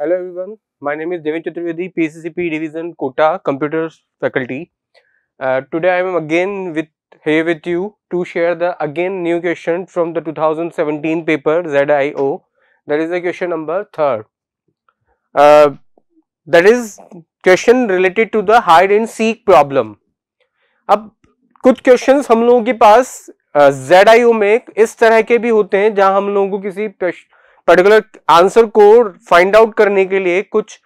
Hello everyone my name is Devendra Chaturvedi PCCP division Kota computer faculty today I am again with here with you to share the again new question from the 2017 paper Z I O that is the question number third that is question related to the hide and seek problem अब कुछ question हम लोगों के पास Z uh, आई में इस तरह के भी होते हैं जहां हम लोगों को किसी प्रश्न पर्टिकुलर आंसर को फाइंड आउट करने के लिए कुछ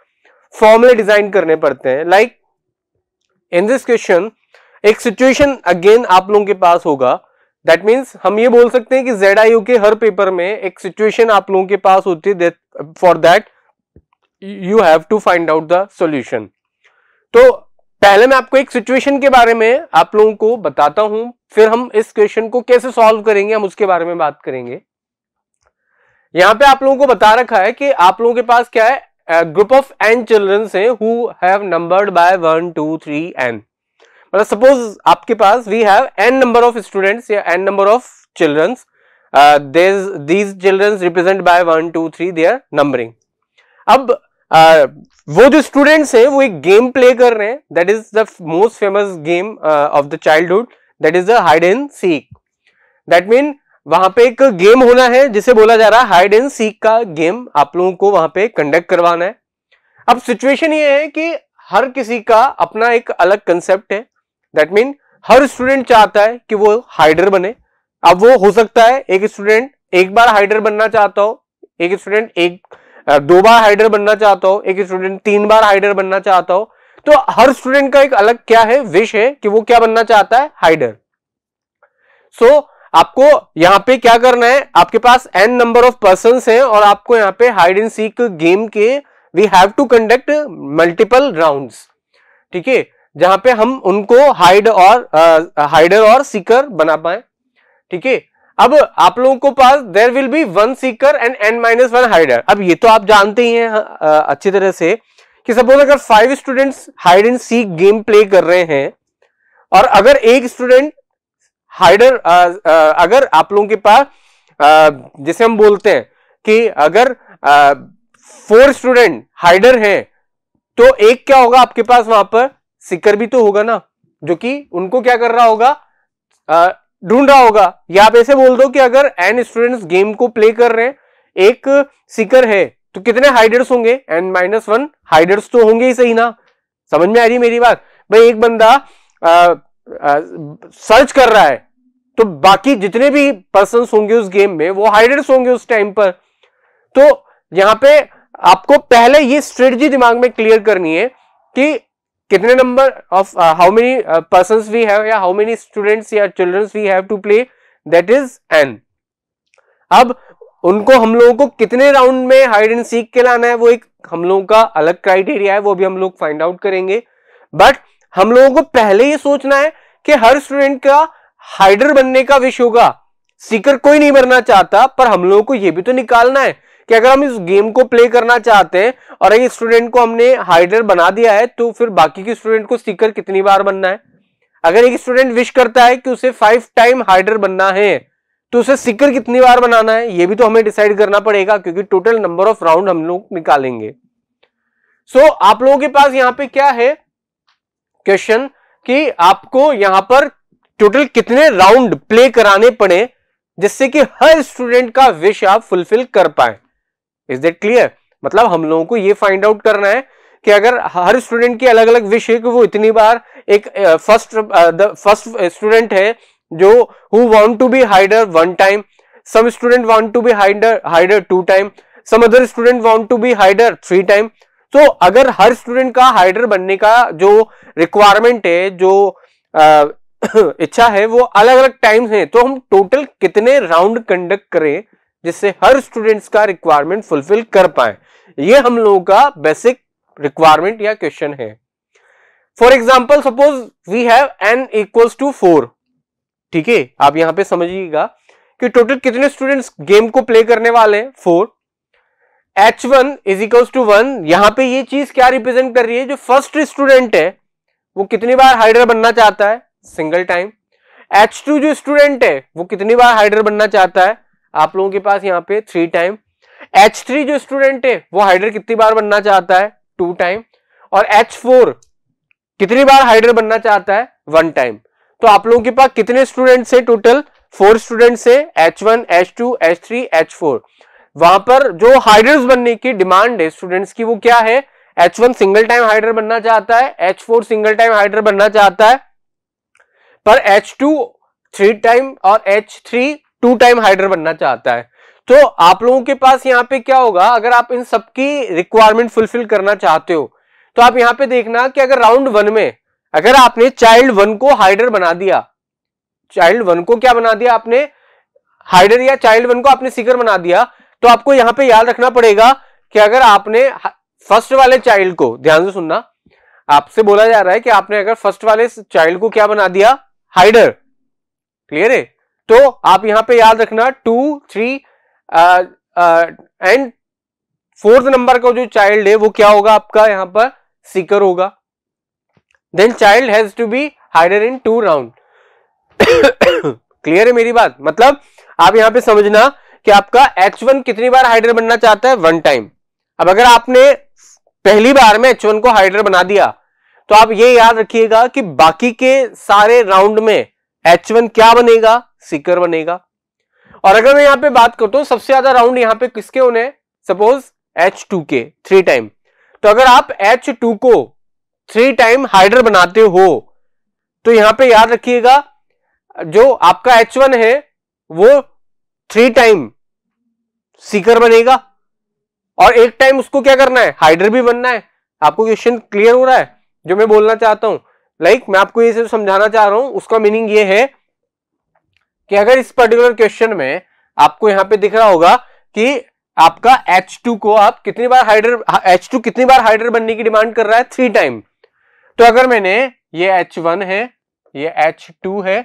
फॉर्मुले डिजाइन करने पड़ते हैं लाइक इन दिस क्वेश्चन एक सिचुएशन अगेन आप लोगों के पास होगा दैट मीन्स हम ये बोल सकते हैं कि जेड आई के हर पेपर में एक सिचुएशन आप लोगों के पास होती है for that you have to find out the solution तो पहले मैं आपको एक सिचुएशन के बारे में आप लोगों को बताता हूं फिर हम इस क्वेश्चन को कैसे सॉल्व करेंगे हम उसके बारे में बात करेंगे यहाँ पे आप लोगों को बता रखा है कि आप लोगों के पास क्या है ग्रुप ऑफ एन चिल्ड्रन है who have numbered by one two three N मतलब सपोज आपके पास we have N number of students या N number of children these children represent by one two three their numbering अब uh, वो जो students हैं वो एक गेम प्ले कर रहे हैं that is the most famous game of the childhood that is the hide and seek that mean वहां पे एक गेम होना है जिसे बोला जा रहा है हाइड एंड सीक का गेम आप लोगों को वहां पे कंडक्ट करवाना है अब सिचुएशन ये है कि हर किसी का अपना एक अलग कंसेप्ट है दैट मीन हर स्टूडेंट चाहता है कि वो हाइडर बने अब वो हो सकता है एक स्टूडेंट एक बार हाइडर बनना चाहता हो एक स्टूडेंट एक दो बार हाइडर बनना चाहता हो एक स्टूडेंट तीन बार हाइडर बनना चाहता हो तो हर स्टूडेंट का एक अलग क्या है विश है कि वो क्या बनना चाहता है हाइडर सो so, आपको यहाँ पे क्या करना है आपके पास एन नंबर ऑफ पर्सन हैं और आपको यहाँ पे हाइड एंड सीक गेम के we have to conduct multiple round ठीक है जहां पे हम उनको हाइड और हाइडर और सीकर बना पाए ठीक है अब आप लोगों को पास there will be one seeker and N minus one hider अब ये तो आप जानते ही हैं अच्छी तरह से कि सपोज अगर five students hide and seek game play कर रहे हैं और अगर एक स्टूडेंट हाइडर अगर आप लोगों के पास जैसे हम बोलते हैं कि अगर फोर स्टूडेंट हाइडर हैं तो एक क्या होगा आपके पास वहां पर सिकर भी तो होगा ना जो कि उनको क्या कर रहा होगा ढूंढ रहा होगा या आप ऐसे बोल दो कि अगर एन स्टूडेंट्स गेम को प्ले कर रहे हैं एक सिकर है तो कितने हाइडर्स होंगे एन माइनस वन हाइडर्स तो होंगे ही सही ना समझ में आ रही मेरी बात भाई एक बंदा आ, आ, सर्च कर रहा है तो बाकी जितने भी पर्सन होंगे उस गेम में वो हाइड्रेट्स होंगे उस टाइम पर तो यहां पे आपको पहले ये स्ट्रेटजी दिमाग में क्लियर करनी है कि कितने number of how many person we have या हाउ मेनी स्टूडेंट्स या children we have to play that is N अब उनको हम लोगों को कितने राउंड में हाइड एंड सीख के लाना है वो एक हम लोगों का अलग क्राइटेरिया है वो भी हम लोग फाइंड आउट करेंगे बट हम लोगों को पहले ये सोचना है कि हर स्टूडेंट का हाइड्र बनने का विश होगा सीकर कोई नहीं बनना चाहता पर हम लोगों को यह भी तो निकालना है कि अगर हम इस गेम को प्ले करना चाहते हैं और अगर स्टूडेंट को हमने हाइड्र बना दिया है तो फिर बाकी के स्टूडेंट को सीकर कितनी बार बनना है अगर एक स्टूडेंट विश करता है कि उसे फाइव टाइम हाइड्र बनना है तो उसे सीकर कितनी बार बनाना है यह भी तो हमें डिसाइड करना पड़ेगा क्योंकि टोटल नंबर ऑफ राउंड हम लोग निकालेंगे सो so, आप लोगों के पास यहां पे क्या है क्वेश्चन कि आपको यहां पर टोटल कितने राउंड प्ले कराने पड़े जिससे कि हर स्टूडेंट का विश आप फुलफिल कर पाए इज दट क्लियर मतलब हम लोगों को यह फाइंड आउट करना है कि अगर हर स्टूडेंट की अलग अलग विश है कि वो इतनी बार एक फर्स्ट फर्स्ट स्टूडेंट है जो who want to be hider one time some student want to be hider hider two time some other student want to be hider three time तो अगर हर स्टूडेंट का हाइडर बनने का जो रिक्वायरमेंट है जो इच्छा है वो अलग अलग टाइम्स हैं तो हम टोटल कितने राउंड कंडक्ट करें जिससे हर स्टूडेंट्स का रिक्वायरमेंट फुलफिल कर पाए ये हम लोगों का बेसिक रिक्वायरमेंट या क्वेश्चन है for example suppose we have N equals to four ठीक है आप यहां पे समझिएगा कि टोटल कितने स्टूडेंट्स गेम को प्ले करने वाले हैं four H one is equals to one यहां पे ये चीज क्या रिप्रेजेंट कर रही है जो फर्स्ट स्टूडेंट है वो कितनी बार हाइडर बनना चाहता है सिंगल टाइम एच टू जो स्टूडेंट है वो कितनी बार हाइड्रेट बनना चाहता है आप लोगों के पास यहाँ पे थ्री टाइम एच थ्री जो स्टूडेंट है वो हाइड्रेट कितनी बार बनना चाहता है टू टाइम और एच फोर कितनी बार हाइड्रेट बनना चाहता है वन टाइम तो आप लोगों के पास कितने स्टूडेंट्स है टोटल फोर स्टूडेंट्स है H one H two H three H four वहां पर जो हाइड्रेट्स बनने की डिमांड है स्टूडेंट्स की वो क्या है H one single time hider बनना चाहता है H four single time hider बनना चाहता है पर एच टू थ्री टाइम और H three two time hider बनना चाहता है तो आप लोगों के पास यहाँ पे क्या होगा अगर आप इन सबकी रिक्वायरमेंट फुलफिल करना चाहते हो तो आप यहाँ पे देखना कि अगर राउंड वन में अगर आपने चाइल्ड वन को हाइडर बना दिया चाइल्ड वन को क्या बना दिया आपने हाइडर या चाइल्ड वन को आपने सीकर बना दिया तो आपको यहां पे याद रखना पड़ेगा कि अगर आपने फर्स्ट वाले चाइल्ड को ध्यान से सुनना आपसे बोला जा रहा है कि आपने अगर फर्स्ट वाले चाइल्ड को क्या बना दिया हाइडर क्लियर है तो आप यहां पे याद रखना two three and fourth number का जो चाइल्ड है वो क्या होगा आपका यहां पर सीकर होगा then child has to be hider in two round clear है मेरी बात मतलब आप यहां पे समझना कि आपका एच वन कितनी बार हाइडर बनना चाहता है वन टाइम अब अगर आपने पहली बार में एच वन को हाइडर बना दिया तो आप ये याद रखिएगा कि बाकी के सारे राउंड में एच वन क्या बनेगा सीकर बनेगा और अगर मैं यहां पे बात करता तो हूं सबसे ज्यादा राउंड यहां पे किसके होने सपोज एच टू के थ्री टाइम तो अगर आप एच टू को थ्री टाइम हाइड्र बनाते हो तो यहां पे याद रखिएगा जो आपका एच वन है वो थ्री टाइम सीकर बनेगा और एक टाइम उसको क्या करना है हाइड्र भी बनना है आपको क्वेश्चन क्लियर हो रहा है जो मैं बोलना चाहता हूं लाइक like, मैं आपको ये सिर्फ समझाना चाह रहा हूं उसका मीनिंग ये है कि अगर इस पर्टिकुलर क्वेश्चन में आपको यहां पे दिख रहा होगा कि आपका H2 को आप कितनी बार हाइड्र H2 कितनी बार हाइड्र बनने की डिमांड कर रहा है थ्री टाइम तो अगर मैंने ये H1 है ये H2 है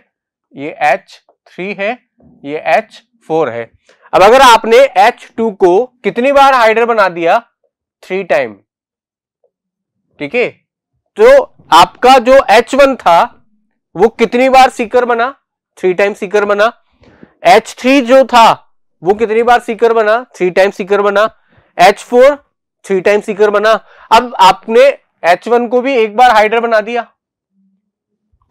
ये H3 है ये H4 है अब अगर आपने H2 को कितनी बार हाइड्र बना दिया थ्री टाइम ठीक है तो आपका जो एच वन था वो कितनी बार सीकर बना थ्री टाइम सीकर बना एच थ्री जो था वो कितनी बार सीकर बना थ्री टाइम सीकर बना H four three time seeker बना अब आपने एच वन को भी एक बार हाइड्रा बना दिया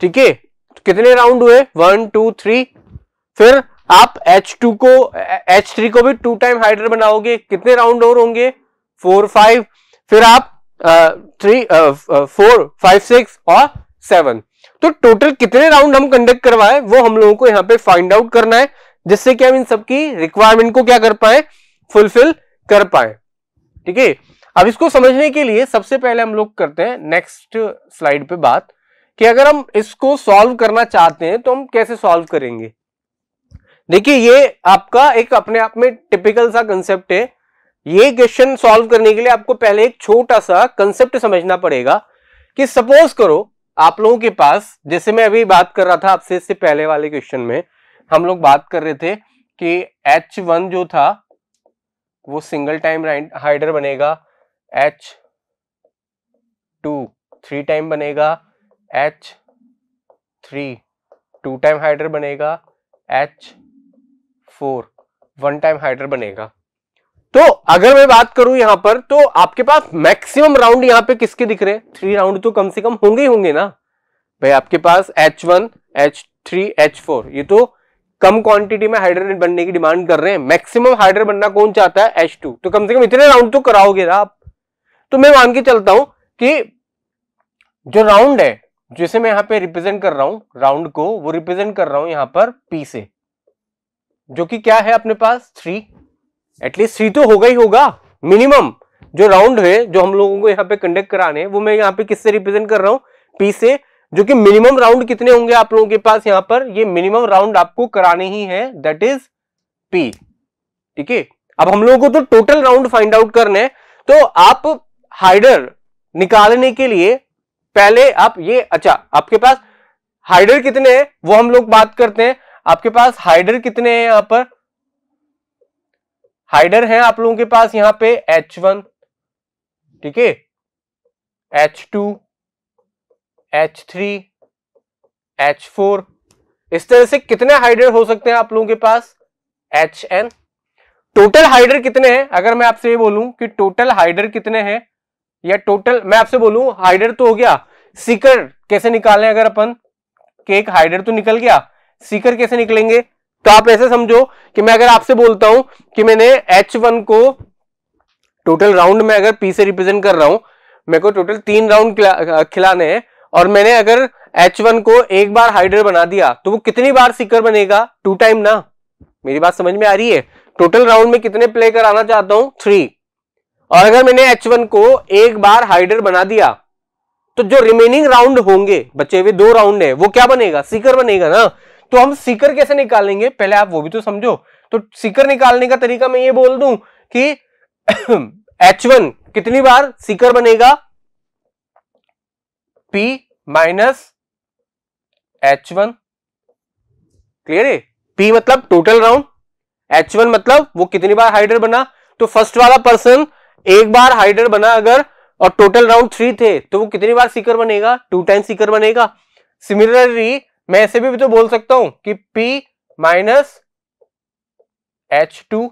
ठीक है तो कितने राउंड हुए वन टू थ्री फिर आप H2 को H3 को भी टू टाइम हाइड्रा बनाओगे कितने राउंड और होंगे फोर फाइव फिर आप थ्री फोर फाइव सिक्स और सेवन तो टोटल कितने राउंड हम कंडक्ट करवाए वो हम लोगों को यहाँ पे फाइंड आउट करना है जिससे कि हम इन सबकी रिक्वायरमेंट को क्या कर पाए फुलफिल कर पाए ठीक है अब इसको समझने के लिए सबसे पहले हम लोग करते हैं नेक्स्ट स्लाइड पे बात कि अगर हम इसको सॉल्व करना चाहते हैं तो हम कैसे सॉल्व करेंगे देखिए ये आपका एक अपने आप में टिपिकल सा कंसेप्ट है ये क्वेश्चन सॉल्व करने के लिए आपको पहले एक छोटा सा कंसेप्ट समझना पड़ेगा कि सपोज करो आप लोगों के पास जैसे मैं अभी बात कर रहा था आपसे इससे पहले वाले क्वेश्चन में हम लोग बात कर रहे थे कि एच वन जो था वो सिंगल टाइम हाइडर बनेगा एच टू थ्री टाइम बनेगा H three two time hider बनेगा H four one time hider बनेगा तो अगर मैं बात करूं यहां पर तो आपके पास मैक्सिमम राउंड यहां पे किसके दिख रहे हैं थ्री राउंड तो कम से कम होंगे ही होंगे ना भाई आपके पास H one H three H four ये तो कम क्वांटिटी में हाइड्रेट बनने की डिमांड कर रहे हैं मैक्सिमम हाइड्रेट बनना कौन चाहता है एच टू तो कम से कम इतने राउंड तो कराओगे ना आप तो मैं मान के चलता हूं कि जो राउंड है जैसे मैं यहां पर रिप्रेजेंट कर रहा हूं राउंड को वो रिप्रेजेंट कर रहा हूं यहां पर पी से जो कि क्या है अपने पास थ्री एटलीस्ट सी तो होगा ही होगा मिनिमम जो राउंड है जो हम लोगों को यहाँ पे कंडक्ट कराने हैं वो मैं यहाँ पे किससे रिप्रेजेंट कर रहा हूँ पी से जो कि मिनिमम राउंड कितने होंगे आप लोगों के पास यहाँ पर ये मिनिमम राउंड आपको कराने ही है दैट इज पी ठीक है अब हम लोगों को तो टोटल राउंड फाइंड आउट करने है तो आप हाइडर निकालने के लिए पहले आप ये अच्छा आपके पास हाइडर कितने हैं वो हम लोग बात करते हैं आपके पास हाइडर कितने हैं यहाँ पर हाइडर है आप लोगों के पास यहां पे एच वन ठीक है H two H three H four इस तरह से कितने हाइडर हो सकते हैं आप लोगों के पास एच एन टोटल हाइडर कितने हैं अगर मैं आपसे ये बोलूं कि टोटल हाइडर कितने हैं या टोटल मैं आपसे बोलूं हाइडर तो हो गया सीकर कैसे निकालें अगर अपन के एक हाइडर तो निकल गया सीकर कैसे निकलेंगे तो आप ऐसे समझो कि मैं अगर आपसे बोलता हूं कि मैंने एच वन को टोटल राउंड में अगर पी से रिप्रेजेंट कर रहा हूं मेरे को टोटल तीन राउंड खिलाने हैं और मैंने अगर एच वन को एक बार हाइड्र बना दिया तो वो कितनी बार सीकर बनेगा टू टाइम ना मेरी बात समझ में आ रही है टोटल राउंड में कितने प्ले कराना चाहता हूं थ्री और अगर मैंने एच वन को एक बार हाइडर बना दिया तो जो रिमेनिंग राउंड होंगे बचे हुए दो राउंड है वो क्या बनेगा सीकर बनेगा ना तो हम सीकर कैसे निकालेंगे पहले आप वो भी तो समझो तो सीकर निकालने का तरीका मैं ये बोल दूं कि एच वन कितनी बार सीकर बनेगा P minus H one clear है P मतलब टोटल राउंड एच वन मतलब वो कितनी बार हाइड्रेट बना तो फर्स्ट वाला पर्सन एक बार हाइड्रेट बना अगर और टोटल राउंड थ्री थे तो वो कितनी बार सीकर बनेगा टू टाइम सीकर बनेगा सिमिलरली मैं ऐसे भी तो बोल सकता हूं कि P माइनस एच टू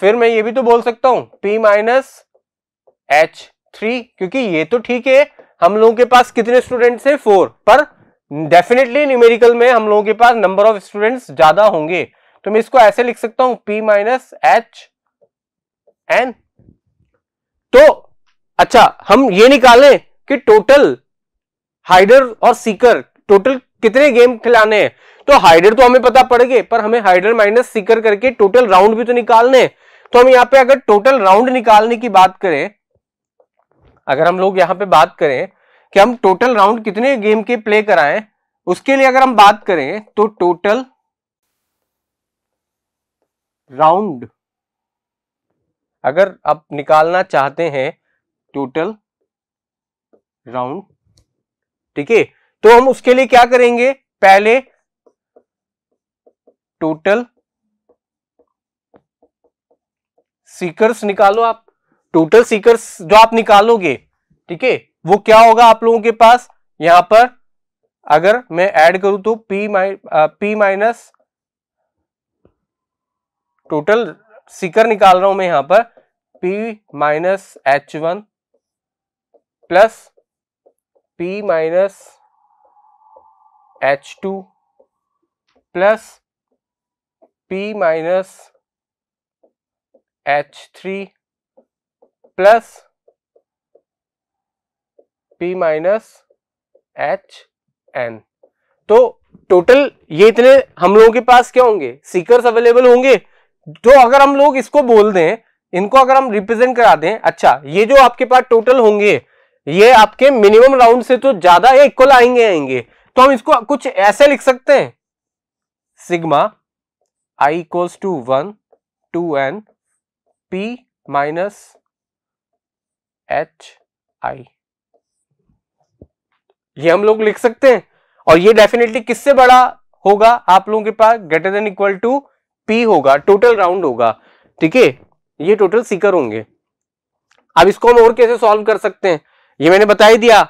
फिर मैं ये भी तो बोल सकता हूं P माइनस एच थ्री क्योंकि ये तो ठीक है हम लोगों के पास कितने स्टूडेंट्स हैं फोर पर डेफिनेटली न्यूमेरिकल में हम लोगों के पास नंबर ऑफ स्टूडेंट्स ज्यादा होंगे तो मैं इसको ऐसे लिख सकता हूं P माइनस एच एन तो अच्छा हम ये निकालें कि टोटल हाइडर और सीकर टोटल कितने गेम खिलाने हैं तो हाइडर तो हमें पता पड़ गए पर हमें हाइडर माइनस सीकर करके टोटल राउंड भी तो निकालने तो हम यहाँ पे अगर टोटल राउंड निकालने की बात करें अगर हम लोग यहाँ पे बात करें कि हम टोटल राउंड कितने गेम के प्ले कराएं उसके लिए अगर हम बात करें तो टोटल राउंड अगर आप निकालना चाहते हैं टोटल राउंड ठीक है तो हम उसके लिए क्या करेंगे पहले टोटल सीकर्स निकालो आप टोटल सीकर्स जो आप निकालोगे ठीक है वो क्या होगा आप लोगों के पास यहां पर अगर मैं ऐड करूं तो पी माइ पी माइनस टोटल सीकर निकाल रहा हूं मैं यहां पर P minus H one plus P minus H two plus P minus H three plus P minus H N तो टोटल ये इतने हम लोगों के पास क्या होंगे सीकर्स अवेलेबल होंगे तो अगर हम लोग इसको बोल दें इनको अगर हम रिप्रेजेंट करा दें अच्छा ये जो आपके पास टोटल होंगे ये आपके मिनिमम राउंड से तो ज्यादा या इक्वल आएंगे आएंगे तो हम इसको कुछ ऐसे लिख सकते हैं sigma I equals to one to N P minus H I ये हम लोग लिख सकते हैं और ये डेफिनेटली किससे बड़ा होगा आप लोगों के पास greater than equal to P होगा टोटल राउंड होगा ठीक है ये टोटल सीकर होंगे अब इसको हम और कैसे सॉल्व कर सकते हैं ये मैंने बता ही दिया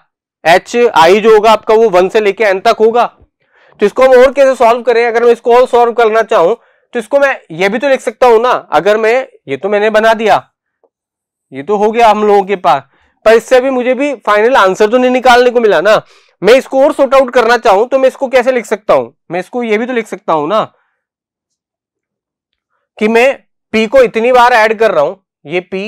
एच आई जो होगा आपका वो वन से लेके एन तक होगा तो इसको हम और कैसे सॉल्व करें अगर मैं इसको और सॉल्व करना चाहूं तो इसको मैं ये भी तो लिख सकता हूं ना अगर मैं ये तो मैंने बना दिया ये तो हो गया हम लोगों के पास पर इससे भी मुझे भी फाइनल आंसर तो नहीं निकालने को मिला ना मैं इसको और सॉर्ट आउट करना चाहूं तो मैं इसको कैसे लिख सकता हूं मैं इसको ये भी तो लिख सकता हूं ना कि मैं पी को इतनी बार ऐड कर रहा हूं ये पी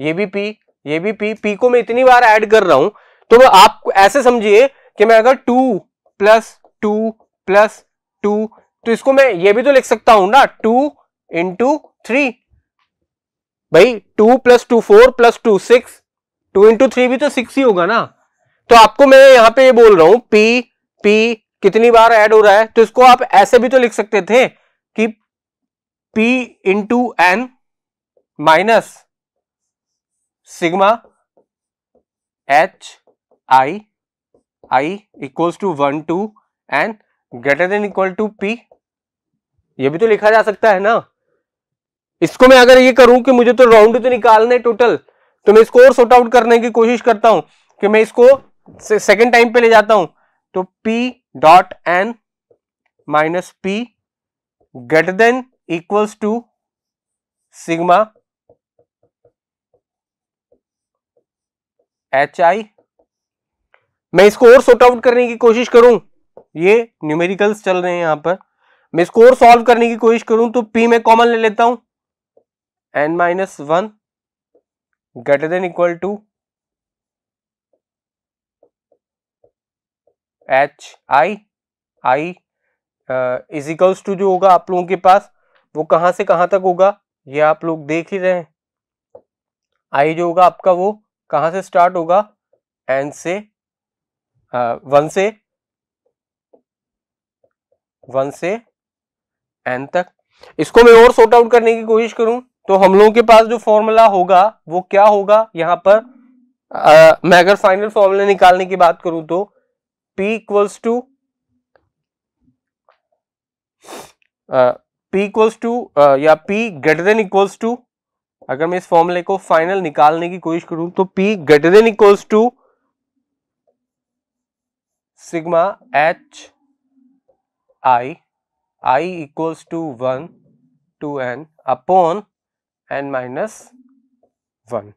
ये भी पी ये भी पी पी को मैं इतनी बार ऐड कर रहा हूं तो आप ऐसे समझिए कि मैं अगर two plus two plus two तो इसको मैं ये भी तो लिख सकता हूं ना टू इंटू थ्री भाई two plus two four plus two six two into three भी तो सिक्स ही होगा ना तो आपको मैं यहां पे ये बोल रहा हूं पी पी कितनी बार ऐड हो रहा है तो इसको आप ऐसे भी तो लिख सकते थे कि P into N minus sigma H i i equals to one to and greater than equal to P ये भी तो लिखा जा सकता है ना इसको मैं अगर ये करूं कि मुझे तो राउंड तो निकालना है टोटल तो मैं इसको और सॉर्ट आउट करने की कोशिश करता हूं कि मैं इसको सेकेंड टाइम पे ले जाता हूं तो P dot N minus P greater than equals to sigma H I मैं इसको और सॉर्ट आउट करने की कोशिश करूं ये न्यूमेरिकल्स चल रहे हैं यहां पर मैं इसको और सॉल्व करने की कोशिश करूं तो पी में कॉमन ले लेता हूं N minus one greater than equal to H I I is equals to जो होगा आप लोगों के पास वो कहां से कहां तक होगा ये आप लोग देख ही रहे हैं आई जो होगा आपका वो कहां से स्टार्ट होगा एन से वन से वन से एन तक इसको मैं और सॉर्ट आउट करने की कोशिश करूं तो हम लोगों के पास जो फॉर्मूला होगा वो क्या होगा यहां पर आ, मैं अगर फाइनल फॉर्मूला निकालने की बात करूं तो P equals to P equals to या P greater than equals to अगर मैं इस फॉर्मूले को फाइनल निकालने की कोशिश करूं तो P greater than equals to sigma H I I equals to one to N upon N minus one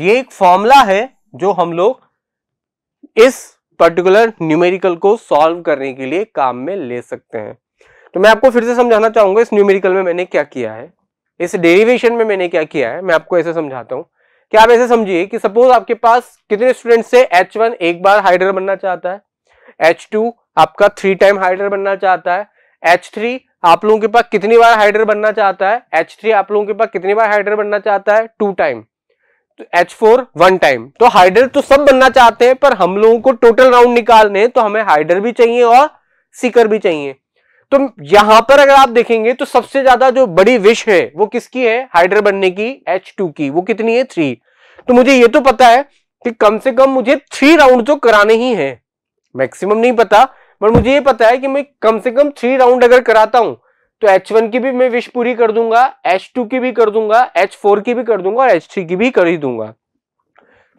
ये एक फॉर्मूला है जो हम लोग इस पर्टिकुलर न्यूमेरिकल को सॉल्व करने के लिए काम में ले सकते हैं तो मैं आपको फिर से समझाना चाहूंगा इस न्यूमेरिकल में मैंने क्या किया है इस डेरिवेशन में मैंने क्या किया है मैं आपको ऐसे समझाता हूं कि आप ऐसे समझिए कि सपोज आपके पास कितने स्टूडेंट से H1 एक बार हाइड्र बनना चाहता है एच टू आपका थ्री टाइम हाइड्र बनना चाहता है एच थ्री आप लोगों के पास कितनी बार हाइड्र बनना चाहता है एच थ्री आप लोगों के पास कितनी बार हाइड्र बनना चाहता है two time H four one time तो हाइड्र तो, तो सब बनना चाहते हैं पर हम लोगों को टोटल राउंड निकालने तो हमें हाइडर भी चाहिए और सीकर भी चाहिए तो यहां पर अगर आप देखेंगे तो सबसे ज्यादा जो बड़ी विश है वो किसकी है हाइड्र बनने की एच टू की वो कितनी है थ्री तो मुझे ये तो पता है कि कम से कम मुझे थ्री राउंड तो कराने ही हैं मैक्सिमम नहीं पता पर मुझे ये पता है कि मैं कम से कम थ्री राउंड अगर कराता हूं तो एच वन की भी मैं विश पूरी कर दूंगा एच टू की भी कर दूंगा एच फोर की भी कर दूंगा और एच थ्री की भी कर ही दूंगा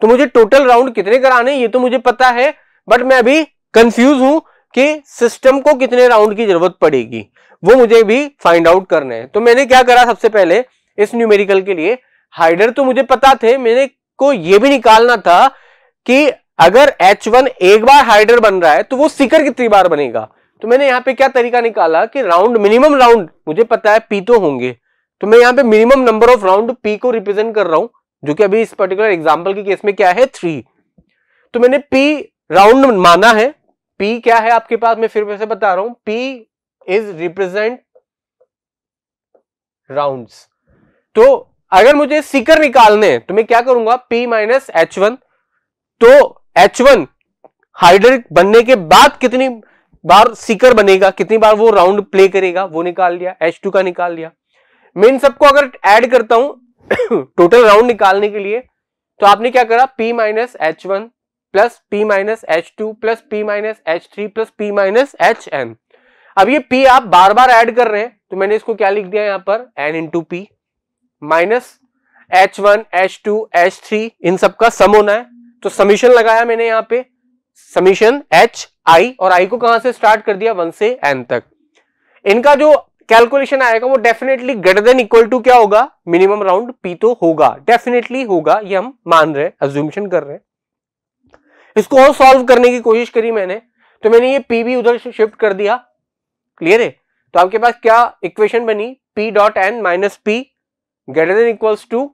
तो मुझे टोटल राउंड कितने कराने ये तो मुझे पता है बट मैं अभी कंफ्यूज हूं कि सिस्टम को कितने राउंड की जरूरत पड़ेगी वो मुझे भी फाइंड आउट करने हैं तो मैंने क्या करा सबसे पहले इस न्यूमेरिकल के लिए हाइडर तो मुझे पता थे मैंने को ये भी निकालना था कि अगर H1 एक बार हाइड्र बन रहा है तो वो सिकर कितनी बार बनेगा तो मैंने यहाँ पे क्या तरीका निकाला कि राउंड मिनिमम राउंड मुझे पता है पी तो होंगे तो मैं यहाँ पे minimum number of round P को रिप्रेजेंट कर रहा हूं जो कि अभी इस पर्टिकुलर एग्जाम्पल के केस में क्या है थ्री तो मैंने पी राउंड माना है पी क्या है आपके पास मैं फिर वैसे बता रहा हूं पी इज रिप्रेजेंट राउंड तो अगर मुझे सीकर निकालने तो मैं क्या करूंगा पी माइनस एच वन तो H1 हाइड्रिक बनने के बाद कितनी बार सीकर बनेगा कितनी बार वो राउंड प्ले करेगा वो निकाल लिया H2 का निकाल लिया मैं सबको अगर ऐड करता हूं टोटल राउंड निकालने के लिए तो आपने क्या करा P minus H one plus P minus H two plus P minus H three plus P minus H N अब ये P आप बार बार ऐड कर रहे हैं तो मैंने इसको क्या लिख दिया यहां पर N into P minus H one H two H three इन सबका सम होना है तो समीशन लगाया मैंने यहां पे समीशन एच आई और आई को कहां से स्टार्ट कर दिया वन से एन तक इनका जो कैलकुलेशन आएगा वो definitely greater than equal to क्या होगा मिनिमम राउंड पी तो होगा डेफिनेटली होगा ये हम मान रहे हैं कर रहे हैं इसको और सॉल्व करने की कोशिश करी मैंने तो मैंने ये पी भी उधर शिफ्ट कर दिया क्लियर है तो आपके पास क्या इक्वेशन बनी P dot N minus P greater than equals to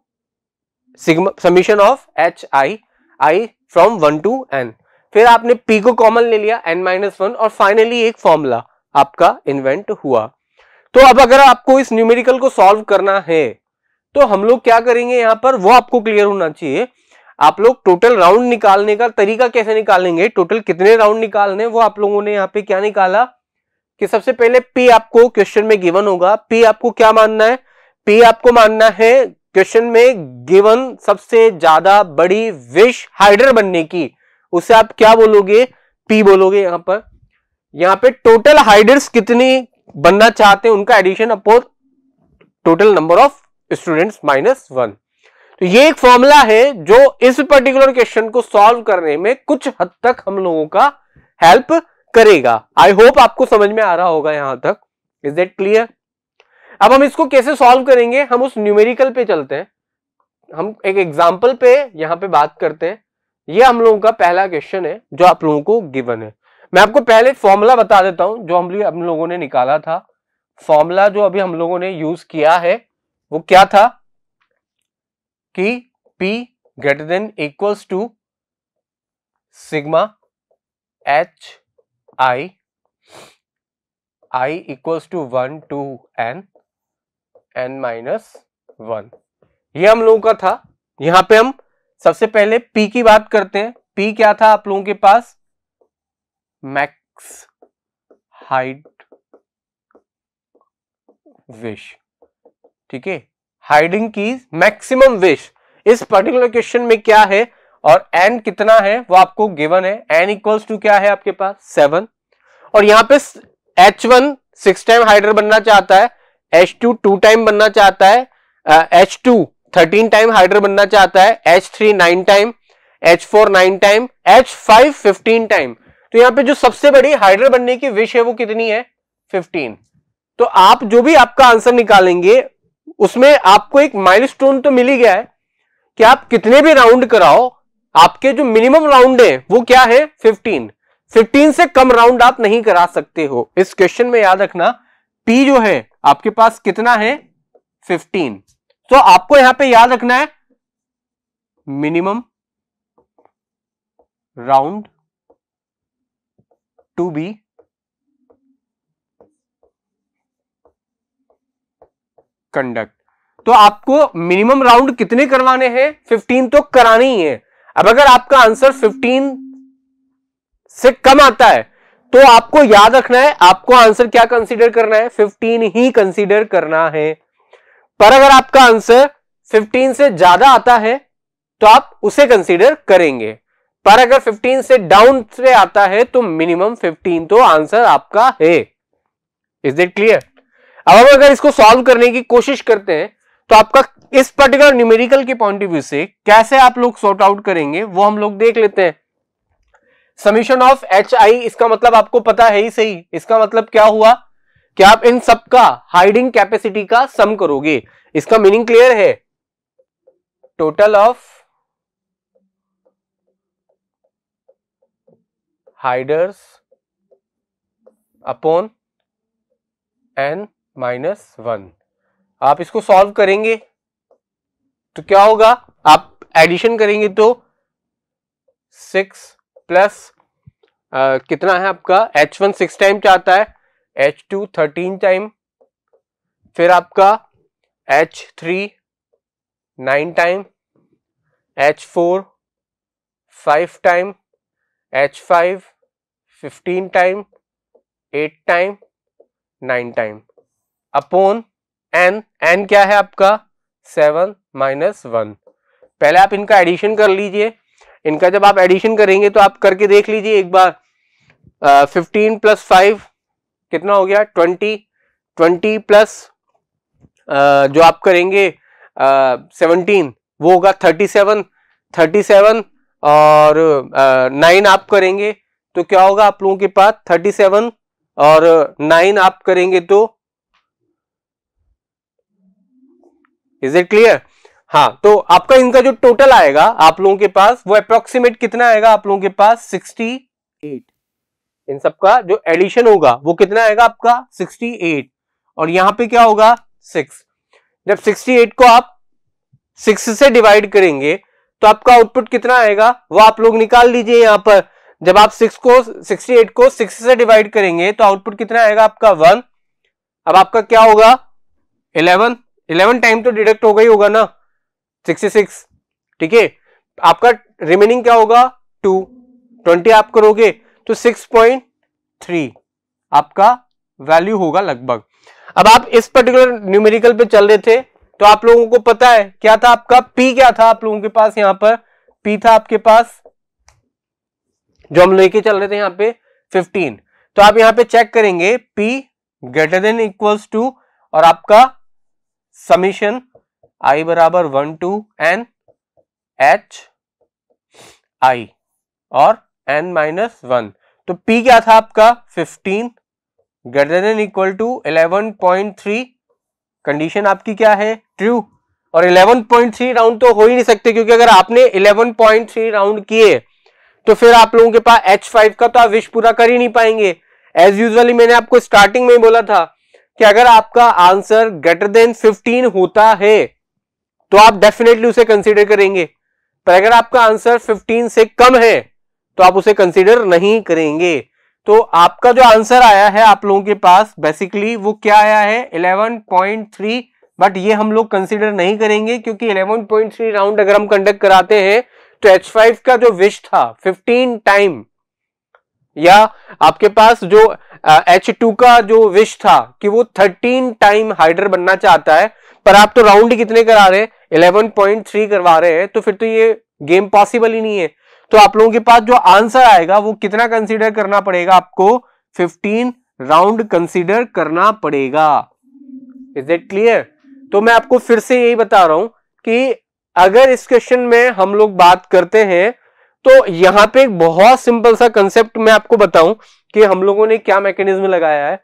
summation of H I I from one to N फिर आपने पी को कॉमन ले लिया एन माइनस वन और फाइनली एक फॉर्मूला आपका इन्वेंट हुआ तो अब अगर आपको इस न्यूमेरिकल को सॉल्व करना है तो हम लोग क्या करेंगे यहां पर वो आपको क्लियर होना चाहिए आप लोग टोटल राउंड निकालने का तरीका कैसे निकालेंगे टोटल कितने राउंड निकालने वो आप लोगों ने यहाँ पे क्या निकाला कि सबसे पहले पी आपको क्वेश्चन में गिवन होगा पी आपको क्या मानना है पी आपको मानना है क्वेश्चन में गिवन सबसे ज्यादा बड़ी विश हाइड्रा बनने की उसे आप क्या बोलोगे पी बोलोगे यहां पर यहां पे टोटल हाइड्रस कितनी बनना चाहते हैं उनका addition upon total number of students minus one तो ये एक फॉर्मूला है जो इस पर्टिकुलर क्वेश्चन को सॉल्व करने में कुछ हद तक हम लोगों का हेल्प करेगा आई होप आपको समझ में आ रहा होगा यहां तक इज दैट क्लियर अब हम इसको कैसे सॉल्व करेंगे हम उस न्यूमेरिकल पे चलते हैं हम एक एग्जाम्पल पे यहाँ पे बात करते हैं ये हम लोगों का पहला क्वेश्चन है जो आप लोगों को गिवन है मैं आपको पहले फॉर्मूला बता देता हूं जो हम हम लोगों ने निकाला था फॉर्मूला जो अभी हम लोगों ने यूज किया है वो क्या था कि P greater than equals to sigma H I I equals to one to N N minus one ये हम लोगों का था यहां पे हम सबसे पहले पी की बात करते हैं पी क्या था आप लोगों के पास मैक्स हाइट विश ठीक है हाइडिंग की मैक्सिमम विश इस पर्टिकुलर क्वेश्चन में क्या है और एन कितना है वो आपको गिवन है एन इक्वल्स टू क्या है आपके पास सेवन और यहां पे H one six time hider बनना चाहता है एच टू टू टाइम बनना चाहता है H two thirteen time hider बनना चाहता है H three nine time H four nine time H five fifteen time तो यहां पे जो सबसे बड़ी हाइड्रो बनने की विश है वो कितनी है फिफ्टीन तो आप जो भी आपका आंसर निकालेंगे उसमें आपको एक माइलस्टोन तो मिल ही गया है कि आप कितने भी राउंड कराओ आपके जो मिनिमम राउंड है वो क्या है फिफ्टीन फिफ्टीन से कम राउंड आप नहीं करा सकते हो इस क्वेश्चन में याद रखना पी जो है आपके पास कितना है फिफ्टीन तो आपको यहां पे याद रखना है minimum round to be conduct तो आपको मिनिमम राउंड कितने करवाने हैं 15 तो कराने ही है अब अगर आपका आंसर 15 से कम आता है तो आपको याद रखना है आपको आंसर क्या कंसीडर करना है 15 ही कंसीडर करना है पर अगर आपका आंसर 15 से ज्यादा आता है तो आप उसे कंसीडर करेंगे पर अगर 15 से डाउन से आता है तो मिनिमम 15 तो आंसर आपका है इज इट क्लियर अब हम अगर इसको सॉल्व करने की कोशिश करते हैं तो आपका इस पर्टिकुलर न्यूमेरिकल के पॉइंट ऑफ व्यू से कैसे आप लोग सॉर्ट आउट करेंगे वो हम लोग देख लेते हैं समीशन ऑफ एच आई इसका मतलब आपको पता है ही सही इसका मतलब क्या हुआ कि आप इन सब का हाइडिंग कैपेसिटी का सम करोगे इसका मीनिंग क्लियर है total of hiders upon N minus one आप इसको सॉल्व करेंगे तो क्या होगा आप एडिशन करेंगे तो सिक्स प्लस कितना है आपका एच वन सिक्स टाइम चाहता है एच टू थर्टीन टाइम फिर आपका H three nine time H four five time H five fifteen time eight time nine time upon N N क्या है आपका सेवन माइनस वन पहले आप इनका एडिशन कर लीजिए इनका जब आप एडिशन करेंगे तो आप करके देख लीजिए एक बार फिफ्टीन प्लस फाइव कितना हो गया ट्वेंटी ट्वेंटी प्लस जो आप करेंगे सेवनटीन वो होगा थर्टी सेवन थर्टी सेवन और नाइन आप करेंगे तो क्या होगा आप लोगों के पास थर्टी सेवन और नाइन आप करेंगे तो इज इट क्लियर हाँ तो आपका इनका जो टोटल आएगा आप लोगों के पास वो अप्रोक्सीमेट कितना आएगा आप लोगों के पास सिक्सटी एट इन सबका जो एडिशन होगा वो कितना आएगा आपका सिक्सटी एट और यहाँ पे क्या होगा सिक्स जब सिक्सटी एट को आप सिक्स से डिवाइड करेंगे तो आपका आउटपुट कितना आएगा वो आप लोग निकाल लीजिए यहाँ पर जब आप सिक्स को सिक्सटी एट को सिक्स से डिवाइड करेंगे तो आउटपुट कितना आएगा आपका वन अब आपका क्या होगा इलेवन इलेवन टाइम तो डिडक्ट हो गई होगा ना 66 ठीक है आपका रिमेनिंग क्या होगा टू ट्वेंटी आप करोगे तो सिक्स पॉइंट थ्री आपका वैल्यू होगा लगभग अब आप इस पर्टिकुलर न्यूमेरिकल पे चल रहे थे तो आप लोगों को पता है क्या था आपका पी क्या था आप लोगों के पास यहां पर पी था आपके पास जो हम लेके चल रहे थे यहां पे 15 तो आप यहां पे चेक करेंगे P greater than equals to और आपका समीशन आई बराबर one to N H I और एन माइनस वन तो पी क्या था आपका fifteen greater than equal to eleven point three condition आपकी क्या है ट्रू और 11.3 राउंड तो हो ही नहीं सकते क्योंकि अगर आपने 11.3 राउंड किए तो फिर आप लोगों के पास H5 का तो आप विश पूरा कर ही नहीं पाएंगे एज यूजली मैंने आपको स्टार्टिंग में ही बोला था कि अगर आपका आंसर ग्रेटर देन 15 होता है तो आप डेफिनेटली उसे कंसीडर करेंगे पर अगर आपका आंसर 15 से कम है तो आप उसे कंसीडर नहीं करेंगे तो आपका जो आंसर आया है आप लोगों के पास बेसिकली वो क्या आया है 11.3 बट ये हम लोग कंसीडर नहीं करेंगे क्योंकि 11.3 राउंड अगर हम कंडक्ट कराते हैं तो एच का जो विश था फिफ्टीन टाइम या आपके पास जो एच टू का जो विश था कि वो थर्टीन टाइम हाइडर बनना चाहता है पर आप तो राउंड कितने करा रहे हैं इलेवन पॉइंट थ्री करवा रहे हैं तो फिर तो ये गेम पॉसिबल ही नहीं है तो आप लोगों के पास जो आंसर आएगा वो कितना कंसिडर करना पड़ेगा आपको फिफ्टीन राउंड कंसिडर करना पड़ेगा इज दट क्लियर तो मैं आपको फिर से यही बता रहा हूं कि अगर इस क्वेश्चन में हम लोग बात करते हैं तो यहां पे एक बहुत सिंपल सा कंसेप्ट मैं आपको बताऊं कि हम लोगों ने क्या मैकेनिज्म लगाया है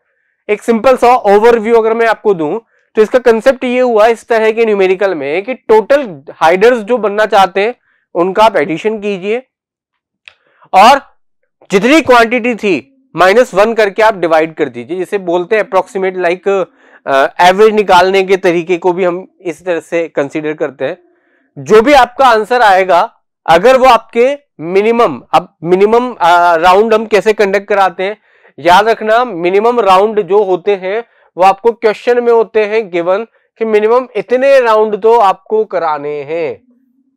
एक सिंपल सा ओवरव्यू अगर मैं आपको दूं तो इसका कंसेप्ट ये हुआ इस तरह के न्यूमेरिकल में कि टोटल हाइडर्स जो बनना चाहते हैं उनका आप एडिशन कीजिए और जितनी क्वांटिटी थी माइनस वन करके आप डिवाइड कर दीजिए जिसे बोलते हैं अप्रोक्सीमेट लाइक एवरेज निकालने के तरीके को भी हम इस तरह से कंसिडर करते हैं जो भी आपका आंसर आएगा अगर वो आपके मिनिमम अब मिनिमम राउंड हम कैसे कंडक्ट कराते हैं याद रखना मिनिमम राउंड जो होते हैं वो आपको क्वेश्चन में होते हैं गिवन कि मिनिमम इतने राउंड तो आपको कराने हैं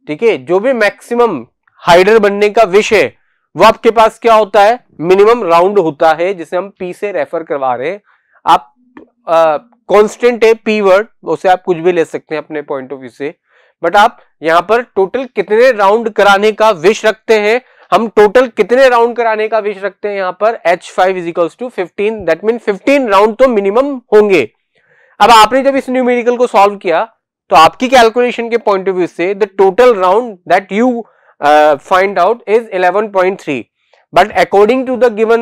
ठीक है जो भी मैक्सिमम हाइडर बनने का विषय है वो आपके पास क्या होता है मिनिमम राउंड होता है जिसे हम पी से रेफर करवा रहे हैं आप कांस्टेंट है पी वर्ड उसे आप कुछ भी ले सकते हैं अपने पॉइंट ऑफ व्यू से बट आप यहां पर टोटल कितने राउंड कराने का विश रखते हैं हम टोटल कितने राउंड कराने का विश रखते हैं यहां पर H five equals to fifteen that mean fifteen round तो मिनिमम होंगे अब आपने जब इस न्यूमेरिकल को सॉल्व किया तो आपकी कैलकुलेशन के पॉइंट ऑफ व्यू से the total round that you find out is 11.3 but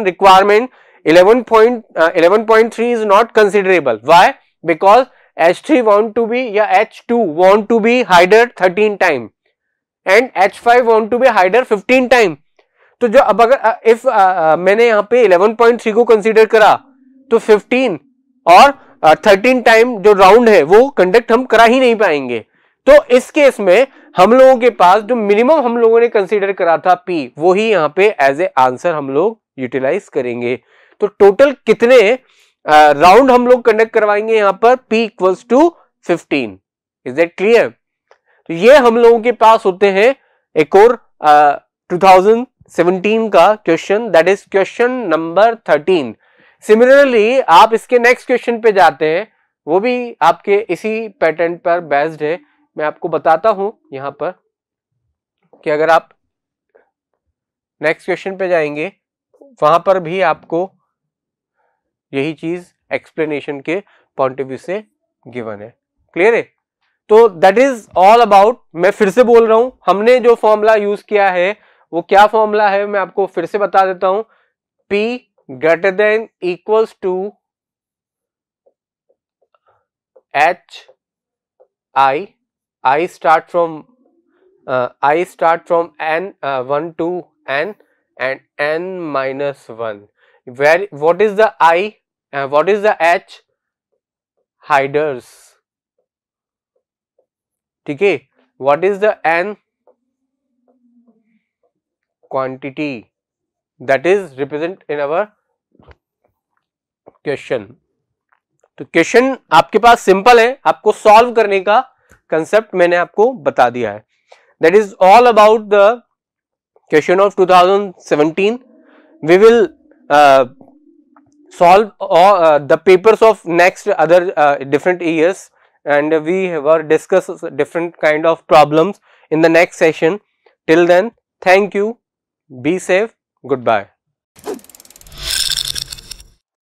requirement eleven point eleven point 11.11.3 is not considerable why because H three want to be या H two want to be hider 13 time and H five want to be hider fifteen time तो जो अब अगर if मैंने यहाँ पे eleven point three को consider करा तो फिफ्टीन और थर्टीन uh, टाइम जो राउंड है वो कंडक्ट हम करा ही नहीं पाएंगे तो इस केस में हम लोगों के पास जो मिनिमम हम लोगों ने कंसिडर करा था पी वो ही यहाँ पे एज ए आंसर हम लोग यूटिलाइज करेंगे तो टोटल कितने राउंड uh, हम लोग कंडक्ट करवाएंगे यहाँ पर P equals to fifteen is that clear तो ये हम लोगों के पास होते हैं एक और टू थाउजेंड सेवनटीन का question that is question number thirteen similarly आप इसके नेक्स्ट क्वेश्चन पे जाते हैं वो भी आपके इसी पैटर्न पर बेस्ड है मैं आपको बताता हूं यहां पर कि अगर आप नेक्स्ट क्वेश्चन पे जाएंगे वहां पर भी आपको यही चीज एक्सप्लेनेशन के पॉइंट ऑफ व्यू से गिवन है क्लियर है तो दैट इज ऑल अबाउट मैं फिर से बोल रहा हूं हमने जो फॉर्मूला यूज किया है वो क्या फॉर्मूला है मैं आपको फिर से बता देता हूं P greater than equals to H I I start from I start from N one to N and N minus one where what is the I what is the H hiders ठीक है what is the N quantity that is represent in our question तो question आपके पास simple है आपको solve करने का concept मैंने आपको बता दिया है that is all about the question of 2017 we will solve the papers of next other different years other uh, and we were discuss different kind of problems in the next session. Till then, thank you, be safe, goodbye.